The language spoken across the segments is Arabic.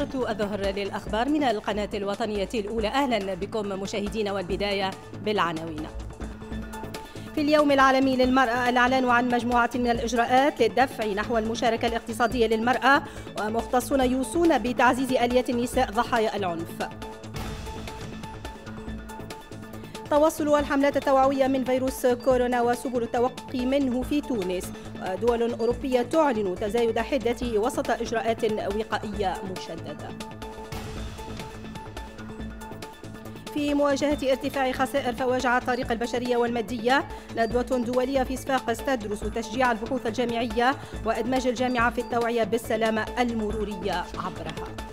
نشرة الظهر للأخبار من القناة الوطنية الأولى أهلا بكم مشاهدينا والبداية بالعناوين في اليوم العالمي للمرأة الإعلان عن مجموعة من الإجراءات للدفع نحو المشاركة الاقتصادية للمرأة ومختصون يوصون بتعزيز آلية النساء ضحايا العنف التواصل والحملات التوعوية من فيروس كورونا وسبل التوقي منه في تونس دول أوروبية تعلن تزايد حدة وسط إجراءات وقائية مشددة في مواجهة ارتفاع خسائر فواجع الطريق البشرية والمادية ندوة دولية في صفاقس تدرس تشجيع البحوث الجامعية وإدماج الجامعة في التوعية بالسلامة المرورية عبرها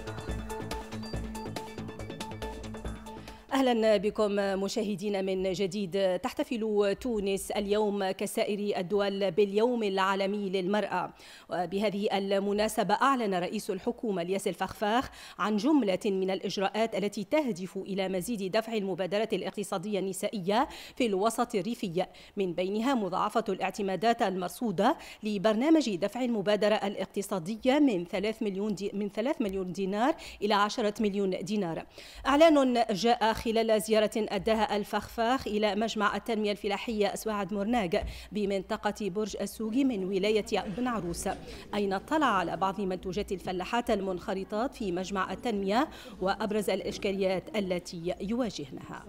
أهلا بكم مشاهدينا من جديد تحتفل تونس اليوم كسائر الدول باليوم العالمي للمرأة وبهذه المناسبة أعلن رئيس الحكومة الياس الفخفاخ عن جملة من الإجراءات التي تهدف إلى مزيد دفع المبادرة الاقتصادية النسائية في الوسط الريفي من بينها مضاعفة الاعتمادات المرصودة لبرنامج دفع المبادرة الاقتصادية من 3 مليون دي من 3 مليون دينار إلى 10 مليون دينار أعلان جاء خلال خلال زيارة أداها الفخفاخ إلى مجمع التنمية الفلاحية أسواعد مرناق بمنطقة برج السوقي من ولاية بن عروس أين اطلع على بعض منتوجات الفلاحات المنخرطات في مجمع التنمية وأبرز الإشكاليات التي يواجهنها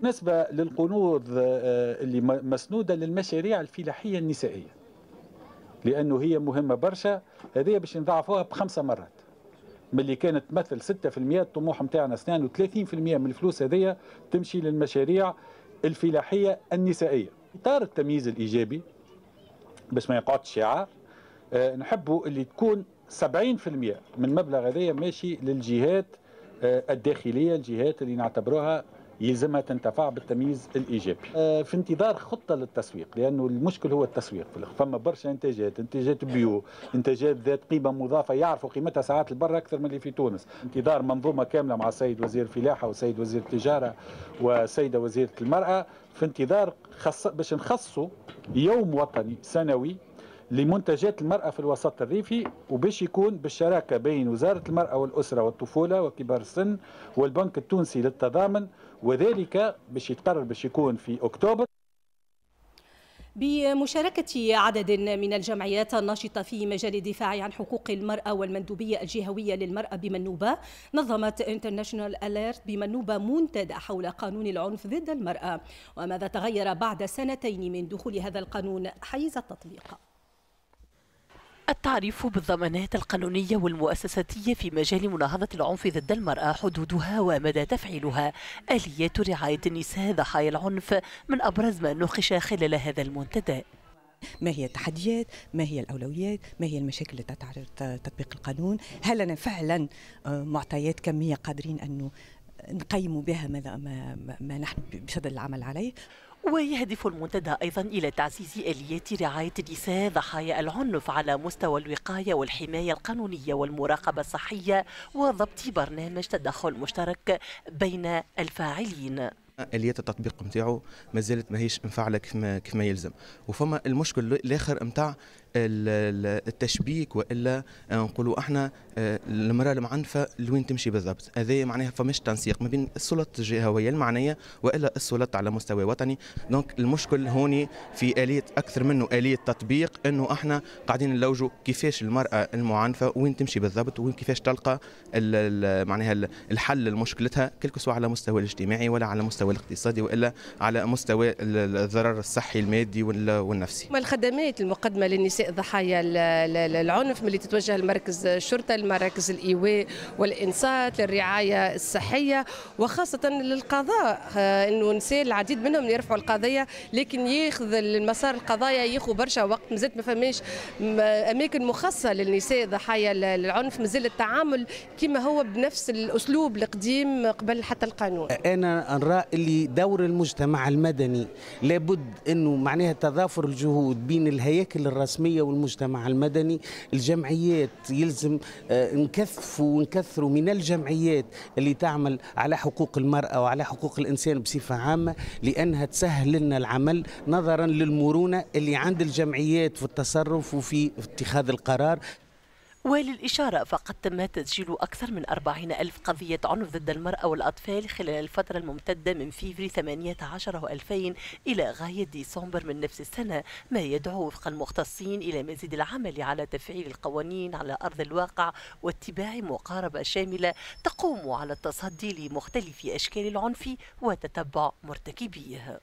بالنسبة للقنوض آه، اللي مسنودة للمشاريع الفلاحية النسائية لأنه هي مهمة برشا هذه باش نضعفوها بخمسة مرات ملي كانت تمثل 6% الطموح نتاعنا سنان و30% من الفلوس هذيا تمشي للمشاريع الفلاحيه النسائيه اطار التمييز الايجابي باش ما يقعدش شعار أه نحبوا اللي تكون 70% من المبلغ هذايا ماشي للجهات آه، الداخليه الجهات اللي نعتبروها يلزمها تنتفع بالتمييز الايجابي. آه، في انتظار خطه للتسويق لانه المشكل هو التسويق فما برشا انتاجات، انتاجات بيو، انتاجات ذات قيمه مضافه يعرفوا قيمتها ساعات البر اكثر من اللي في تونس، انتظار منظومه كامله مع السيد وزير الفلاحه والسيد وزير التجاره والسيده وزيره المراه في انتظار خص... باش نخصوا يوم وطني سنوي لمنتجات المرأة في الوسط الريفي وباش يكون بالشراكة بين وزارة المرأة والأسرة والطفولة وكبار السن والبنك التونسي للتضامن وذلك باش يتقرر باش يكون في أكتوبر بمشاركة عدد من الجمعيات الناشطة في مجال الدفاع عن حقوق المرأة والمندوبية الجهوية للمرأة بمنوبة نظمت انترناشونال أليرت بمنوبة منتدى حول قانون العنف ضد المرأة وماذا تغير بعد سنتين من دخول هذا القانون حيز التطبيق التعريف بالضمانات القانونية والمؤسساتية في مجال مناهضة العنف ضد المرأة حدودها ومدى تفعيلها آليات رعاية النساء ضحايا العنف من أبرز ما نوقش خلال هذا المنتدى ما هي التحديات ما هي الأولويات ما هي المشاكل التي تعرض تطبيق القانون هل أنا فعلا آه، معطيات كمية قادرين أنه نقيم بها ماذا ما, ما نحن بصدد العمل عليه ويهدف المنتدى أيضا إلى تعزيز آليات رعاية النساء ضحايا العنف على مستوى الوقاية والحماية القانونية والمراقبة الصحية وضبط برنامج تدخل مشترك بين الفاعلين اليات التطبيق نتاعو ما زالت ماهيش مفعله كما كما يلزم وفما المشكل الاخر نتاع التشبيك والا آه، نقولوا احنا آه، المراه المعنفه لوين تمشي بالضبط هذا معناها فماش تنسيق ما بين السلطه الجهويه المعنيه والا السلطات على مستوى وطني دونك المشكل هوني في اليه اكثر منه اليه تطبيق انه احنا قاعدين نلوجوا كيفاش المراه المعنفه وين تمشي بالضبط وين كيفاش تلقى معناها الحل لمشكلتها كل سواء على مستوى الاجتماعي ولا على مستوى الاقتصادي والا على مستوى الضرر الصحي المادي والنفسي. ما الخدمات المقدمه للنساء ضحايا العنف ملي تتوجه لمركز الشرطه لمراكز الايواء والانصات للرعايه الصحيه وخاصه للقضاء آه، انه نساء العديد منهم يرفعوا القضيه لكن ياخذ المسار القضايا ياخذ برشا وقت مازال ما فماش اماكن مخصصه للنساء ضحايا العنف مازال التعامل كما هو بنفس الاسلوب القديم قبل حتى القانون انا نرى اللي دور المجتمع المدني لابد انه معناها تضافر الجهود بين الهياكل الرسميه العالمية والمجتمع المدني الجمعيات يلزم آه، نكثف ونكثر من الجمعيات اللي تعمل على حقوق المرأة وعلى حقوق الإنسان بصفة عامة لأنها تسهل لنا العمل نظرا للمرونة اللي عند الجمعيات في التصرف وفي اتخاذ القرار وللإشارة فقد تم تسجيل أكثر من 40 ألف قضية عنف ضد المرأة والأطفال خلال الفترة الممتدة من فيفري 18 و2000 إلى غاية ديسمبر من نفس السنة ما يدعو وفق المختصين إلى مزيد العمل على تفعيل القوانين على أرض الواقع واتباع مقاربة شاملة تقوم على التصدي لمختلف أشكال العنف وتتبع مرتكبيه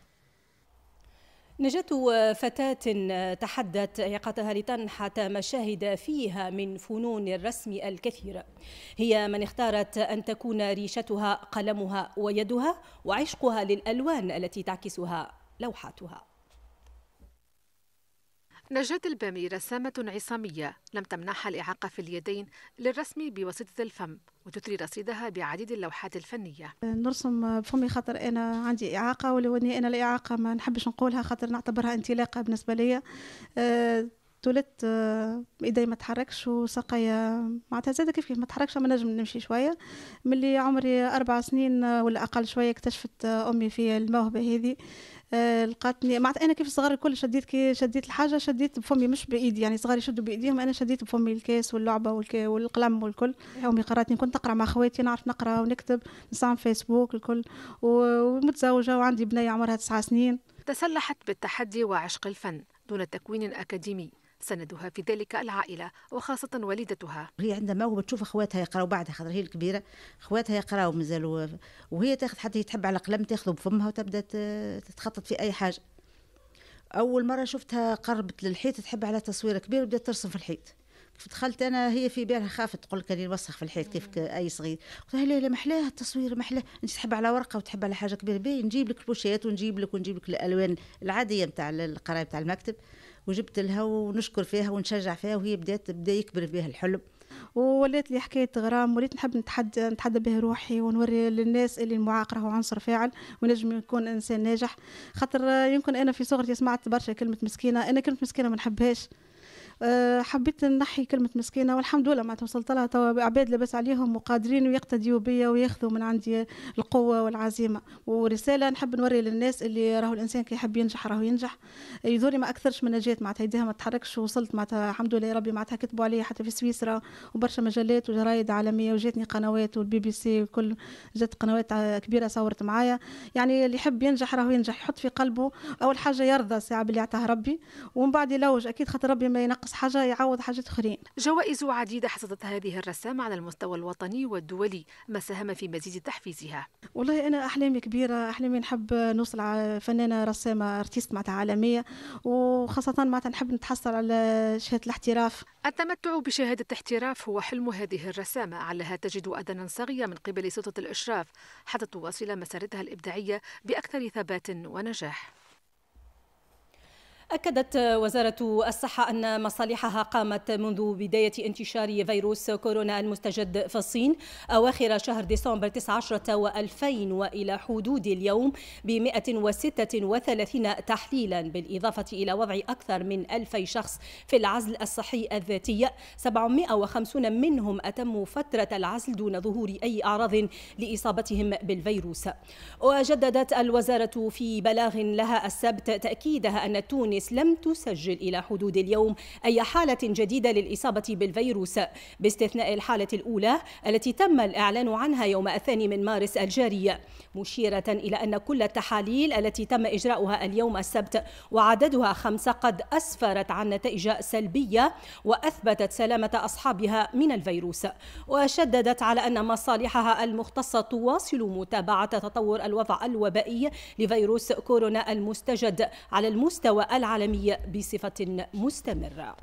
نجاة فتاة تحدت يقظتها لتنحت مشاهد فيها من فنون الرسم الكثيرة هي من اختارت أن تكون ريشتها قلمها ويدها وعشقها للألوان التي تعكسها لوحاتها نجاة البامي رسامة عصامية لم تمنحها الإعاقة في اليدين للرسم بواسطة الفم وتثري رصيدها بعديد اللوحات الفنية نرسم بفمي خاطر أنا عندي إعاقة ولو أني أنا الإعاقة ما نحبش نقولها خاطر نعتبرها انطلاقة بالنسبة لي أه تولدت آه، ايدي ما تحركش وساقيا معناتها زادة كيف كيف ما تحركش ما نجم نمشي شويه ملي عمري اربع سنين آه، ولا اقل شويه اكتشفت آه، امي في الموهبه هذه آه، لقاتني معناتها انا كيف صغار الكل شديت كي شديت الحاجه شديت بفمي مش بايدي يعني صغار يشدوا بايديهم انا شديت بفمي الكاس واللعبه والقلم والكل امي قراتني كنت نقرا مع خواتي نعرف نقرا ونكتب نسام فيسبوك الكل ومتزوجه وعندي بنيه عمرها تسعة سنين تسلحت بالتحدي وعشق الفن دون تكوين اكاديمي سندها في ذلك العائلة وخاصة والدتها هي عندها موهبة تشوف اخواتها يقراوا بعدها خاطر هي الكبيرة اخواتها يقراوا مازالوا وهي تاخذ حتى هي تحب على قلم تاخذه بفمها وتبدا تتخطط في اي حاجة اول مرة شفتها قربت للحيط تحب على تصوير كبير وبدات ترسم في الحيط كيف دخلت انا هي في بالها خافت تقول لك نوسخ في الحيط كيف اي صغير قلت لها لا لا محلاه التصوير محلاه انت تحب على ورقه وتحب على حاجه كبيره باهي نجيب لك البوشيات ونجيب لك ونجيب لك الالوان العاديه نتاع القرايه نتاع المكتب وجبت لها ونشكر فيها ونشجع فيها وهي بدات بدا يكبر بها الحلم وولات لي حكايه غرام وليت نحب نتحدى نتحدى به روحي ونوري للناس اللي المعاق راهو عنصر فاعل ونجم يكون انسان ناجح خاطر يمكن انا في صغري سمعت برشا كلمه مسكينه انا كلمه مسكينه ما نحبهاش آه، حبيت نحي كلمه مسكينه والحمد لله معناتها وصلت لها توا عباد لاباس عليهم وقادرين ويقتديوا بيا وياخذوا من عندي القوه والعزيمه ورساله نحب نوري للناس اللي راهو الانسان كي يحب ينجح راهو ينجح آه، يدوري ما اكثرش من نجات معناتها يديها ما تحركش وصلت معناتها الحمد لله يا ربي معناتها كتبوا عليا حتى في سويسرا وبرشا مجلات وجرايد عالميه وجاتني قنوات والبي بي سي وكل جات قنوات كبيره صورت معايا يعني اللي يحب ينجح راهو ينجح يحط في قلبه اول حاجه يرضى ساعه باللي عطاه ربي ومن بعد يلوج اكيد خاطر ربي ما ينقص ناقص حاجة يعوض حاجة أخرين جوائز عديدة حصدت هذه الرسامة على المستوى الوطني والدولي ما ساهم في مزيد تحفيزها والله أنا أحلامي كبيرة أحلامي نحب نوصل فنانة رسامة ارتيست معناتها عالمية وخاصة معناتها نحب نتحصل على شهادة الاحتراف التمتع بشهادة احتراف هو حلم هذه الرسامة علها تجد أذنا صاغية من قبل سلطة الإشراف حتى تواصل مسارتها الإبداعية بأكثر ثبات ونجاح أكدت وزارة الصحة أن مصالحها قامت منذ بداية انتشار فيروس كورونا المستجد في الصين أواخر شهر ديسمبر 19 و2000 وإلى حدود اليوم ب 136 تحليلا بالإضافة إلى وضع أكثر من 2000 شخص في العزل الصحي الذاتي 750 منهم أتموا فترة العزل دون ظهور أي أعراض لإصابتهم بالفيروس وجددت الوزارة في بلاغ لها السبت تأكيدها أن تونس الخامس لم تسجل إلى حدود اليوم أي حالة جديدة للإصابة بالفيروس باستثناء الحالة الأولى التي تم الإعلان عنها يوم الثاني من مارس الجاري مشيرة إلى أن كل التحاليل التي تم إجراؤها اليوم السبت وعددها خمسة قد أسفرت عن نتائج سلبية وأثبتت سلامة أصحابها من الفيروس وشددت على أن مصالحها المختصة تواصل متابعة تطور الوضع الوبائي لفيروس كورونا المستجد على المستوى العالمي العالمي بصفة مستمرة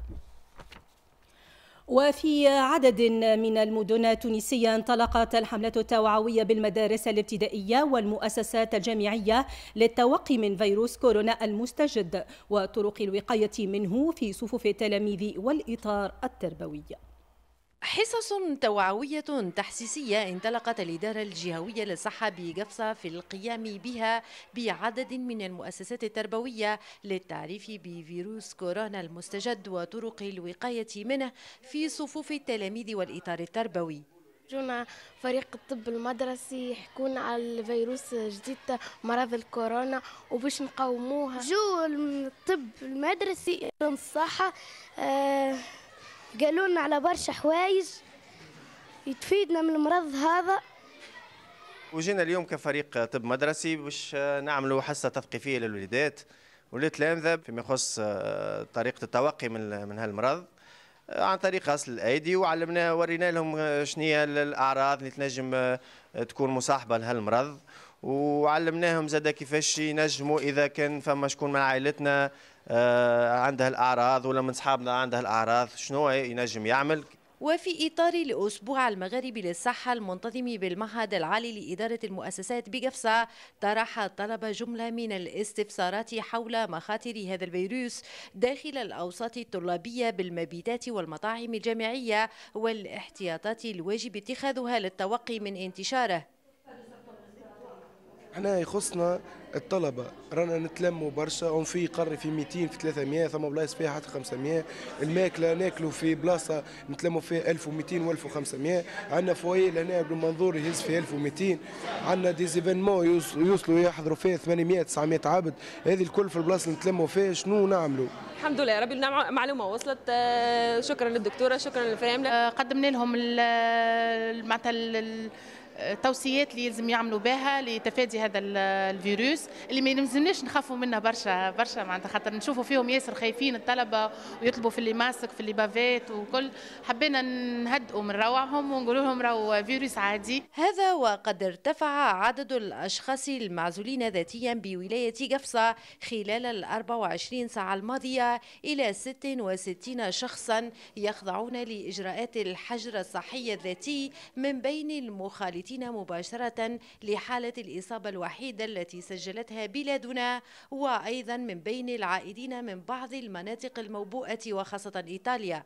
وفي عدد من المدن التونسية انطلقت الحملة التوعوية بالمدارس الابتدائية والمؤسسات الجامعية للتوقي من فيروس كورونا المستجد وطرق الوقاية منه في صفوف التلاميذ والإطار التربوي حصص توعوية تحسيسية انطلقت الإدارة الجهوية للصحة بقفصة في القيام بها بعدد من المؤسسات التربوية للتعريف بفيروس كورونا المستجد وطرق الوقاية منه في صفوف التلاميذ والإطار التربوي جونا فريق الطب المدرسي يحكون على الفيروس جديد مرض الكورونا وباش نقاوموها جو الطب المدرسي الصحة آه قالوا لنا على برشا حوايج يتفيدنا من المرض هذا وجينا اليوم كفريق طب مدرسي باش آه، نعملوا حصه تثقيفيه للوليدات والتلامذه فيما يخص آه، طريقه التوقي من من هالمرض آه، عن طريق غسل الايدي وعلمنا ورينا لهم شنو هي الاعراض اللي تنجم تكون مصاحبه لهالمرض وعلمناهم زاد كيفاش ينجموا اذا كان فما شكون من عائلتنا آه، عندها الاعراض ولا من صحابنا عندها الاعراض شنو ينجم يعمل وفي إطار الأسبوع المغاربي للصحة المنتظم بالمعهد العالي لإدارة المؤسسات بجفصة طرح الطلبة جملة من الاستفسارات حول مخاطر هذا الفيروس داخل الأوساط الطلابية بالمبيتات والمطاعم الجامعية والاحتياطات الواجب اتخاذها للتوقي من انتشاره احنا يخصنا الطلبه رانا نتلموا برشا اون في قري في 200 في 300 ثم بلايص فيها حتى 500 الماكله ناكلوا في بلاصه نتلموا فيها 1200 و1500 عندنا فوايا لهنا بالمنظور يهز في 1200 عندنا ديزيفينمون يوصلوا يحضروا فيها 800 900 عبد هذه الكل في البلاصه اللي نتلموا فيها شنو نعملوا الحمد لله ربي نعم، معلومه وصلت آه، شكرا للدكتوره شكرا للفريمله آه، قدمنا لهم معناتها التوصيات اللي يلزم يعملوا بها لتفادي هذا الفيروس اللي ما يلزمناش نخافوا منه برشا برشا معناتها خاطر نشوفوا فيهم ياسر خايفين الطلبه ويطلبوا في اللي ماسك في اللي بافات وكل حبينا نهدئوا من روعهم ونقول لهم راهو فيروس عادي هذا وقد ارتفع عدد الاشخاص المعزولين ذاتيا بولايه قفصه خلال ال 24 ساعه الماضيه الى 66 شخصا يخضعون لاجراءات الحجر الصحي الذاتي من بين المخالفين الثابتين مباشرة لحالة الإصابة الوحيدة التي سجلتها بلادنا وأيضا من بين العائدين من بعض المناطق الموبوءة وخاصة إيطاليا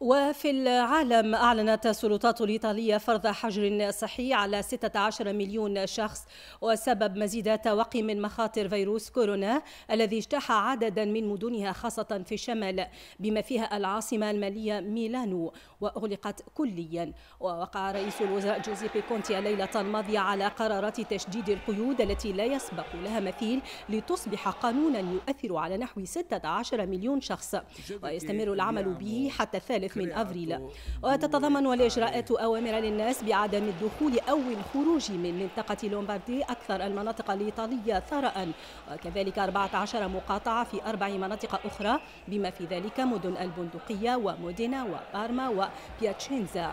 وفي العالم أعلنت السلطات الإيطالية فرض حجر صحي على 16 مليون شخص وسبب مزيد توقي من مخاطر فيروس كورونا الذي اجتاح عددا من مدنها خاصة في الشمال بما فيها العاصمة المالية ميلانو وأغلقت كليا ووقع رئيس الوزراء جوزيبي كونتي الليلة الماضية على قرارات تشديد القيود التي لا يسبق لها مثيل لتصبح قانونا يؤثر على نحو 16 مليون شخص ويستمر العمل به حتى الثالث الثالث من أفريل وتتضمن الإجراءات أوامر للناس بعدم الدخول أو الخروج من منطقة لومباردي أكثر المناطق الإيطالية ثراء وكذلك 14 مقاطعة في أربع مناطق أخرى بما في ذلك مدن البندقية ومودينا وبارما وبياتشينزا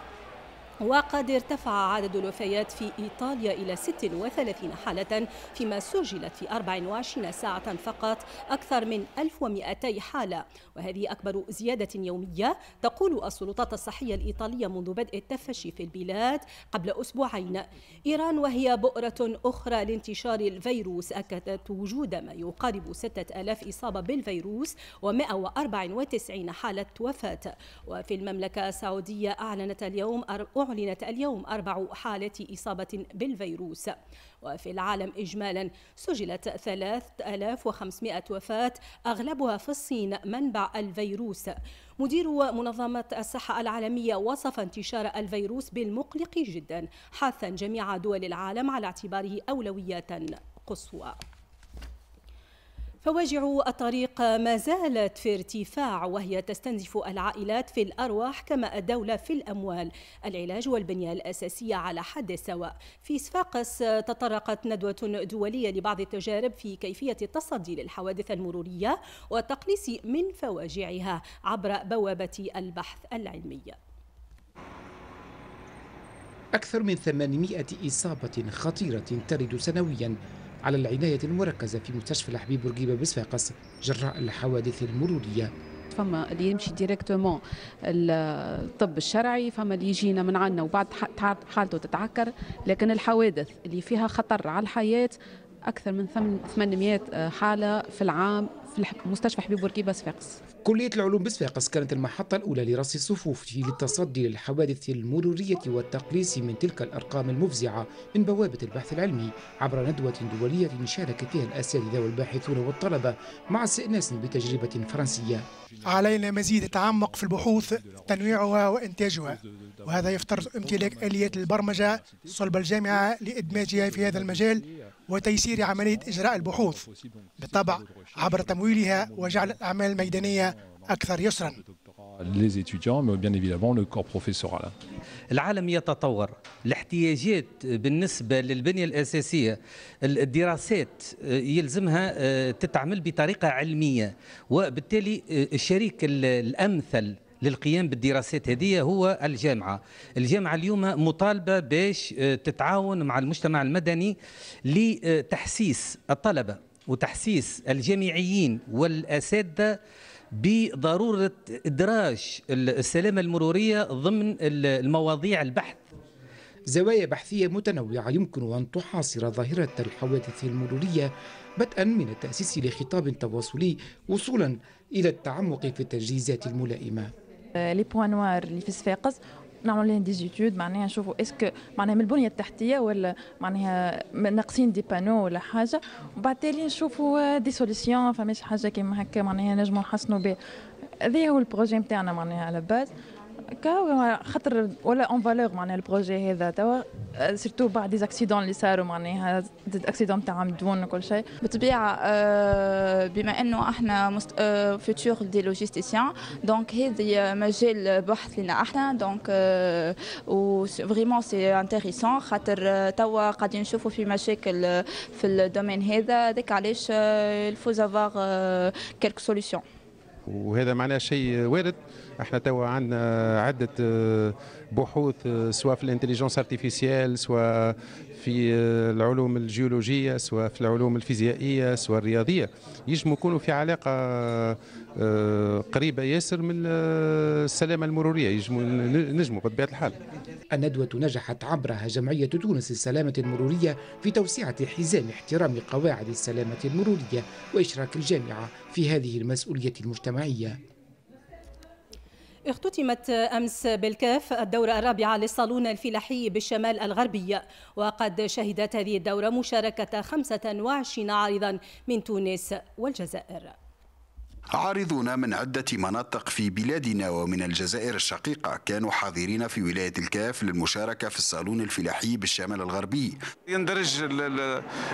وقد ارتفع عدد الوفيات في إيطاليا إلى 36 حالة فيما سجلت في 24 ساعة فقط أكثر من 1200 حالة وهذه أكبر زيادة يومية تقول السلطات الصحية الإيطالية منذ بدء التفشي في البلاد قبل أسبوعين إيران وهي بؤرة أخرى لانتشار الفيروس أكدت وجود ما يقارب 6000 إصابة بالفيروس و194 حالة وفاة وفي المملكة السعودية أعلنت اليوم أعلنت اليوم أربع حالات إصابة بالفيروس وفي العالم إجمالا سجلت 3500 وفاة أغلبها في الصين منبع الفيروس مدير منظمة الصحة العالمية وصف انتشار الفيروس بالمقلق جدا حثا جميع دول العالم على اعتباره أولويات قصوى فواجع الطريق ما زالت في ارتفاع وهي تستنزف العائلات في الارواح كما الدوله في الاموال، العلاج والبنيه الاساسيه على حد سواء. في صفاقس تطرقت ندوه دوليه لبعض التجارب في كيفيه التصدي للحوادث المروريه والتقليص من فواجعها عبر بوابه البحث العلمي. أكثر من 800 إصابة خطيرة ترد سنويا على العناية المركزة في مستشفى الحبيب بورقيبة بصفاقس جراء الحوادث المرورية فما اللي يمشي ديريكتومون الطب الشرعي فما اللي يجينا من عندنا وبعد حالته تتعكر لكن الحوادث اللي فيها خطر على الحياة أكثر من 800 حالة في العام في مستشفى حبيب بورقيبه صفاقس كلية العلوم بصفاقس كانت المحطة الأولى لرص الصفوف للتصدي للحوادث المرورية والتقليص من تلك الأرقام المفزعة من بوابة البحث العلمي عبر ندوة دولية شارك فيها الأساتذة والباحثون والطلبة مع استئناس بتجربة فرنسية علينا مزيد التعمق في البحوث تنويعها وإنتاجها وهذا يفترض امتلاك آليات البرمجة صلب الجامعة لإدماجها في هذا المجال وتيسير عملية إجراء البحوث بالطبع عبر تمويلها وجعل الأعمال الميدانية أكثر يسرا العالم يتطور الاحتياجات بالنسبة للبنية الأساسية الدراسات آه، يلزمها آه، تتعمل بطريقة علمية وبالتالي آه، الشريك الأمثل للقيام بالدراسات هذه هو الجامعة الجامعة اليوم مطالبة باش آه، تتعاون مع المجتمع المدني لتحسيس الطلبة وتحسيس الجامعيين والأساتذة بضرورة إدراج السلامة المرورية ضمن المواضيع البحث زوايا بحثية متنوعة يمكن أن تحاصر ظاهرة الحوادث المرورية بدءا من التأسيس لخطاب تواصلي وصولا إلى التعمق في التجهيزات الملائمة لي بوان نوار اللي في صفاقس نعملوا لهم زيتود معناها نشوفوا اسكو معناها من البنيه التحتيه ولا معناها ناقصين دي بانو ولا حاجه وبعد تالي نشوفوا دي آه، سوليسيون فماش حاجه كيما هكا معناها نجموا نحسنوا بها هذا هو البروجي نتاعنا معناها على باز كاو خاطر ولا اون فالور معناها البروجي هذا توا سيرتو بعد ديزاكسيدون اللي صاروا معناها ديزاكسيدون تاع مدون وكل شيء بالطبيعه آه، بما انه احنا مست... فيتور دي لوجيستيسيان دونك هذه مجال بحث لنا احنا دونك آه، و فريمون سي انتريسون خاطر آه، توا قاعدين نشوفوا في مشاكل في الدومين هذا هذاك علاش الفوز افوار كيلك سوليسيون وهذا معناه شيء وارد احنا توا عندنا عده آه، بحوث آه، سواء في الانتليجنس ارتيفيسيال سواء في آه، العلوم الجيولوجيه سواء في العلوم الفيزيائيه سواء الرياضيه يجموا يكونوا في علاقه آه، قريبه ياسر من آه، السلامه المروريه يجموا نجموا بطبيعه الحال الندوة نجحت عبرها جمعية تونس للسلامة المرورية في توسعة حزام احترام قواعد السلامة المرورية وإشراك الجامعة في هذه المسؤولية المجتمعية اختتمت أمس بالكاف الدورة الرابعة للصالون الفلاحي بالشمال الغربي وقد شهدت هذه الدورة مشاركة 25 عارضا من تونس والجزائر عارضون من عدة مناطق في بلادنا ومن الجزائر الشقيقة كانوا حاضرين في ولاية الكاف للمشاركة في الصالون الفلاحي بالشمال الغربي يندرج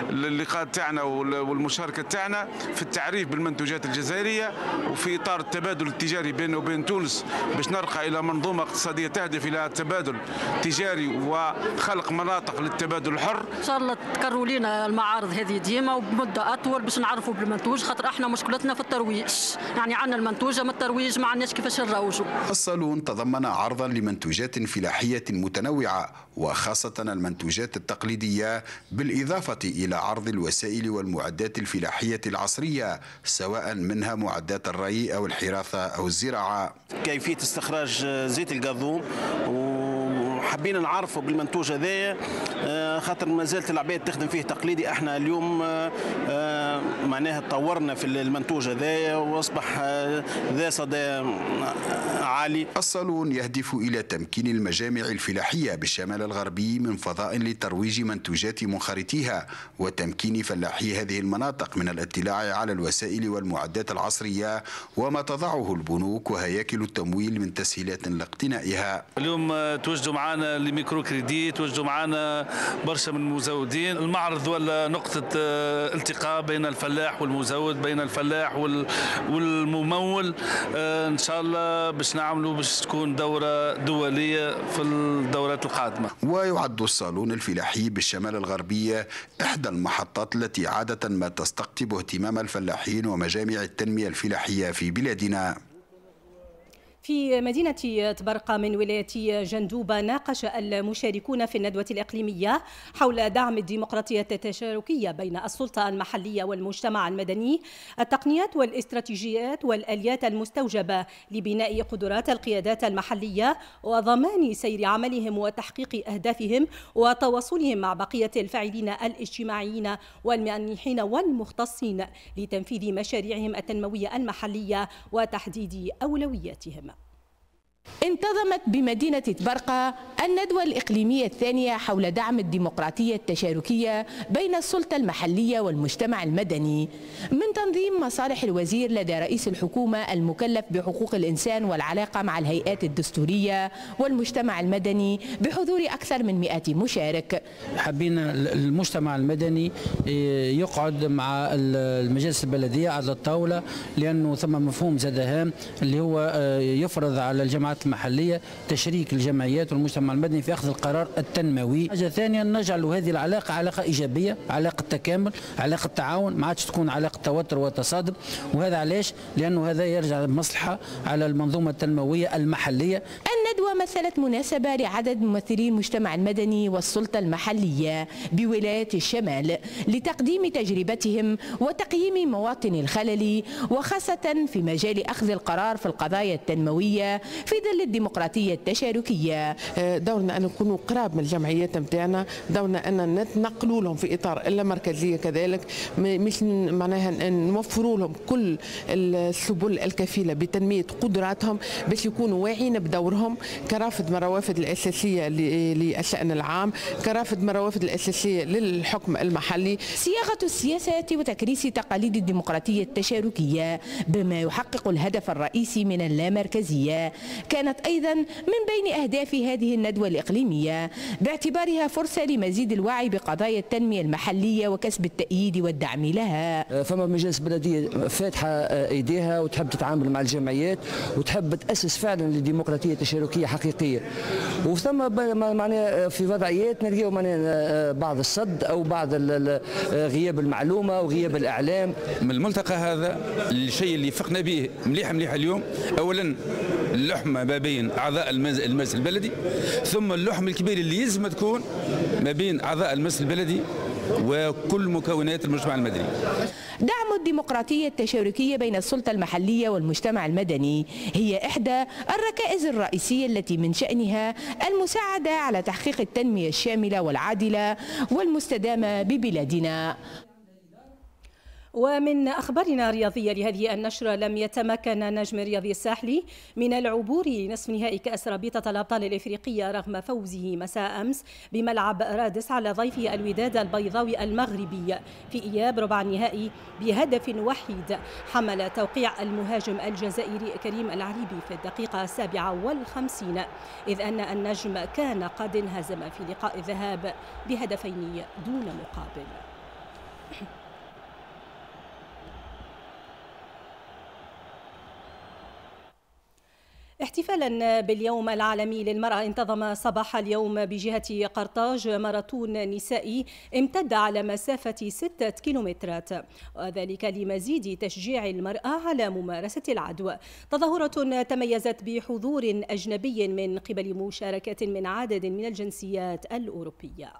اللقاء تاعنا والمشاركة تاعنا في التعريف بالمنتوجات الجزائرية وفي إطار التبادل التجاري بيننا وبين تونس باش نرقى إلى منظومة اقتصادية تهدف إلى التبادل التجاري وخلق مناطق للتبادل الحر إن شاء الله تكروا لنا المعارض هذه ديما وبمدة أطول باش نعرفوا بالمنتوج خاطر احنا مشكلتنا في الترويج كيفاش يعني عندنا المنتوجه من الترويج ما عندناش كيفاش نروجوا الصالون تضمن عرضا لمنتوجات فلاحيه متنوعه وخاصه المنتوجات التقليديه بالاضافه الى عرض الوسائل والمعدات الفلاحيه العصريه سواء منها معدات الري او الحراثه او الزراعه كيفيه استخراج زيت القضوم و حبينا نعرفوا بالمنتوج هذايا آه، خاطر ما زالت العباد تخدم فيه تقليدي احنا اليوم آه، آه، معناها تطورنا في المنتوج هذايا واصبح ذا صدى عالي الصالون يهدف الى تمكين المجامع الفلاحيه بالشمال الغربي من فضاء لترويج منتوجات منخرطيها وتمكين فلاحي هذه المناطق من الاطلاع على الوسائل والمعدات العصريه وما تضعه البنوك وهياكل التمويل من تسهيلات لاقتنائها اليوم توجدوا معنا معنا لميكرو كريديت وجدوا معنا برشا من المزودين المعرض ولا نقطة آه، التقاء بين الفلاح والمزود بين الفلاح والممول آه، إن شاء الله باش نعملوا باش تكون دورة دولية في الدورات القادمة ويعد الصالون الفلاحي بالشمال الغربية إحدى المحطات التي عادة ما تستقطب اهتمام الفلاحين ومجامع التنمية الفلاحية في بلادنا في مدينة تبرقة من ولاية جندوبة ناقش المشاركون في الندوة الإقليمية حول دعم الديمقراطية التشاركية بين السلطة المحلية والمجتمع المدني التقنيات والاستراتيجيات والآليات المستوجبة لبناء قدرات القيادات المحلية وضمان سير عملهم وتحقيق أهدافهم وتواصلهم مع بقية الفاعلين الاجتماعيين والمانحين والمختصين لتنفيذ مشاريعهم التنموية المحلية وتحديد أولوياتهم انتظمت بمدينة برقة الندوة الإقليمية الثانية حول دعم الديمقراطية التشاركية بين السلطة المحلية والمجتمع المدني من تنظيم مصالح الوزير لدى رئيس الحكومة المكلف بحقوق الإنسان والعلاقة مع الهيئات الدستورية والمجتمع المدني بحضور أكثر من 100 مشارك حبينا المجتمع المدني إيه، يقعد مع المجالس البلدية على الطاولة لأنه ثم مفهوم زدهام هام اللي هو إيه، يفرض على الجماعة الجماعات المحلية تشريك الجمعيات والمجتمع المدني في أخذ القرار التنموي حاجة ثانية نجعل هذه العلاقة علاقة إيجابية علاقة تكامل علاقة تعاون ما عادش تكون علاقة توتر وتصادم وهذا علاش لأنه هذا يرجع بمصلحة على المنظومة التنموية المحلية الندوة مثلت مناسبة لعدد ممثلي المجتمع المدني والسلطة المحلية بولاية الشمال لتقديم تجربتهم وتقييم مواطن الخلل وخاصة في مجال أخذ القرار في القضايا التنموية في تأييدا للديمقراطية التشاركية آه، دورنا أن نكونوا قراب من الجمعيات نتاعنا دورنا أن نتنقلوا لهم في إطار اللامركزية كذلك مش معناها نوفروا لهم كل السبل الكفيلة بتنمية قدراتهم باش يكونوا واعيين بدورهم كرافد من الروافد الأساسية للشأن العام كرافد من الروافد الأساسية للحكم المحلي صياغة السياسات وتكريس تقاليد الديمقراطية التشاركية بما يحقق الهدف الرئيسي من اللامركزية كانت أيضا من بين أهداف هذه الندوة الإقليمية باعتبارها فرصة لمزيد الوعي بقضايا التنمية المحلية وكسب التأييد والدعم لها أه، فما مجالس بلدية فاتحة أه، إيديها وتحب تتعامل مع الجمعيات وتحب تأسس فعلا لديمقراطية تشاركية حقيقية وثم معنا أه، في وضعيات نلقاو بعض الصد أو بعض غياب المعلومة وغياب الإعلام من الملتقى هذا الشيء اللي فقنا به مليح مليح اليوم أولا اللحمة ما بين اعضاء المجلس البلدي ثم اللحم الكبير اللي يلزم تكون ما بين اعضاء المجلس البلدي وكل مكونات المجتمع المدني دعم الديمقراطية التشاركية بين السلطة المحلية والمجتمع المدني هي إحدى الركائز الرئيسية التي من شأنها المساعدة على تحقيق التنمية الشاملة والعادلة والمستدامة ببلادنا ومن أخبارنا الرياضية لهذه النشرة لم يتمكن النجم الرياضي الساحلي من العبور لنصف نهائي كأس رابطة الأبطال الإفريقية رغم فوزه مساء أمس بملعب رادس على ضيفه الوداد البيضاوي المغربي في إياب ربع النهائي بهدف وحيد حمل توقيع المهاجم الجزائري كريم العريبي في الدقيقة السابعة والخمسين إذ أن النجم كان قد انهزم في لقاء الذهاب بهدفين دون مقابل. احتفالا باليوم العالمي للمرأة انتظم صباح اليوم بجهة قرطاج ماراثون نسائي امتد على مسافة ستة كيلومترات وذلك لمزيد تشجيع المرأة على ممارسة العدوى تظاهرة تميزت بحضور أجنبي من قبل مشاركة من عدد من الجنسيات الأوروبية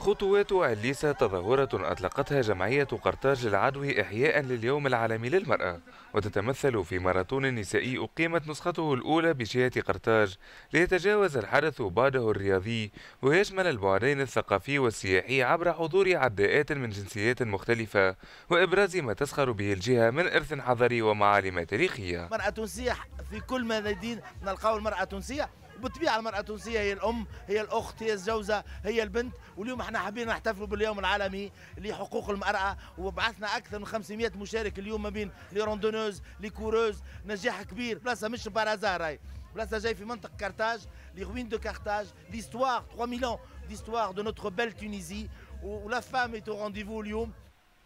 خطوات عليسة تظاهرة أطلقتها جمعية قرطاج للعدو إحياء لليوم العالمي للمرأة وتتمثل في ماراثون نسائي أقيمت نسخته الأولى بجهة قرطاج ليتجاوز الحدث بعده الرياضي ويشمل البعدين الثقافي والسياحي عبر حضور عداءات من جنسيات مختلفة وإبراز ما تسخر به الجهة من إرث حضري ومعالم تاريخية مرأة تونسية في كل مدينة نلقاو المرأة تنسيح بالطبيعه المراه التونسيه هي الام هي الاخت هي الزوجه هي البنت واليوم احنا حابين نحتفلوا باليوم العالمي لحقوق المراه وبعثنا اكثر من 500 مشارك اليوم ما بين لي روندونوز لي كوروز نجاح كبير بلاصه مش بارازار هاي بلاصه جاي في منطقه كارتاج لي روين دو كارتاج ليستوار 3000 ans d'histoire de notre belle Tunisie où la femme est au rendez-vous اليوم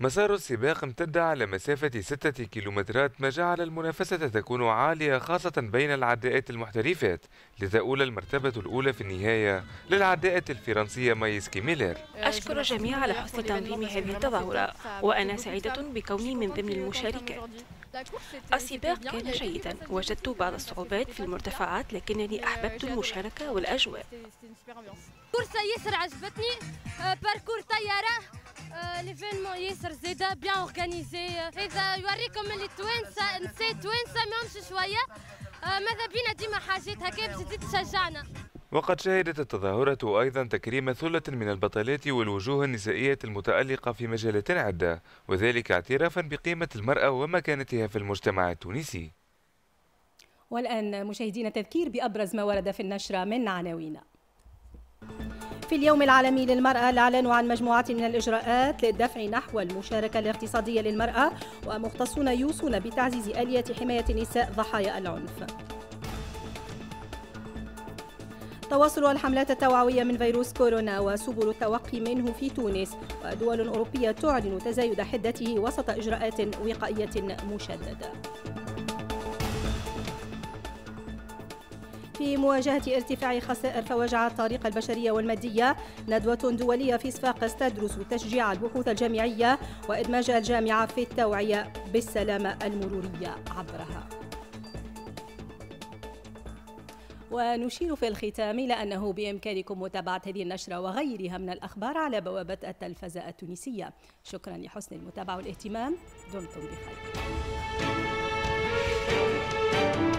مسار السباق امتد على مسافة ستة كيلومترات ما جعل المنافسة تكون عالية خاصة بين العدائات المحترفات لتؤول المرتبة الأولى في النهاية للعداءة الفرنسية مايسكي ميلر أشكر الجميع على حسن تنظيم هذه التظاهرة وأنا سعيدة بكوني من ضمن المشاركات السباق كان جيدا وجدت بعض الصعوبات في المرتفعات لكنني أحببت المشاركة والأجواء كورسة يسر عجبتني آه، باركور طيارة ليفينمون ياسر زيدا بيان اورغانيزي اذا يوريكم اللي توانسه نسيت توانسه ماهمش شويه ماذا بينا ديما حاجات هكا باش تزيد تشجعنا وقد شهدت التظاهرة أيضا تكريم ثلة من البطلات والوجوه النسائية المتألقة في مجالات عدة وذلك اعترافا بقيمة المرأة ومكانتها في المجتمع التونسي والآن مشاهدينا تذكير بأبرز ما ورد في النشرة من عناوين في اليوم العالمي للمرأة الإعلان عن مجموعة من الإجراءات للدفع نحو المشاركة الاقتصادية للمرأة ومختصون يوصون بتعزيز آلية حماية النساء ضحايا العنف تواصل الحملات التوعوية من فيروس كورونا وسبل التوقي منه في تونس ودول أوروبية تعلن تزايد حدته وسط إجراءات وقائية مشددة في مواجهة ارتفاع خسائر فوجعات الطريقة البشرية والمادية ندوة دولية في صفاقس تدرس تشجيع البحوث الجامعية وإدماج الجامعة في التوعية بالسلامة المرورية عبرها ونشير في الختام إلى أنه بإمكانكم متابعة هذه النشرة وغيرها من الأخبار على بوابة التلفزة التونسية شكرا لحسن المتابعة والاهتمام دمتم بخير